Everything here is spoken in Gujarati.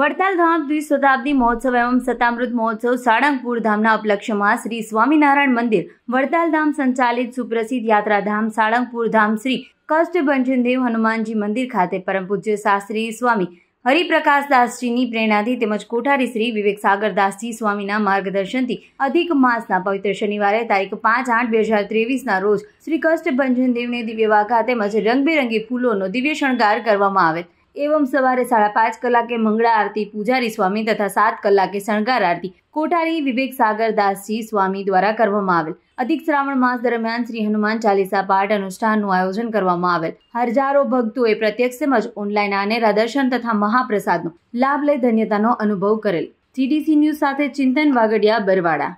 વડતાલ ધામ દ્વિશતાબ્દી મહોત્સવ એવં સતામૃત મહોત્સવ સાળંગપુર ધામના ઉપલક્ષ્યમાં શ્રી સ્વામિનારાયણ મંદિર વડતાલ ધામ સંચાલિત સુપ્રસિદ્ધ યાત્રાધામ સાળંગપુર ધામ શ્રી કષ્ટભંજનદેવ હનુમાનજી મંદિર ખાતે પરમ પૂજ્ય શાસ્ત્રી સ્વામી હરિપ્રકાશદાસજીની પ્રેરણાથી તેમજ કોઠારી શ્રી વિવેક સાગરદાસજી સ્વામીના માર્ગદર્શનથી અધિક માસના પવિત્ર શનિવારે તારીખ પાંચ આઠ બે હજાર ત્રેવીસના રોજ શ્રી કષ્ટભંજન દેવને દિવ્ય વાઘા તેમજ રંગબેરંગી ફૂલોનો દિવ્ય શણગાર કરવામાં આવે એવમ સવારે સાડા પાંચ કલાકે મંગળા આરતી પૂજારી સ્વામી તથા સાત કલાકે શણગાર આરતી કોઠારી વિવેક સાગર દાસજી સ્વામી દ્વારા કરવામાં આવેલ અધિક શ્રાવણ માસ દરમિયાન શ્રી હનુમાન ચાલીસા પાઠ અનુષ્ઠાનનું આયોજન કરવામાં આવેલ હજારો ભક્તોએ પ્રત્યક્ષ તેમજ ઓનલાઈન આનેરા દર્શન તથા મહાપ્રસાદનો લાભ લઈ ધન્યતાનો અનુભવ કરેલ ટીડીસી ન્યૂઝ સાથે ચિંતન વાગડિયા બરવાડા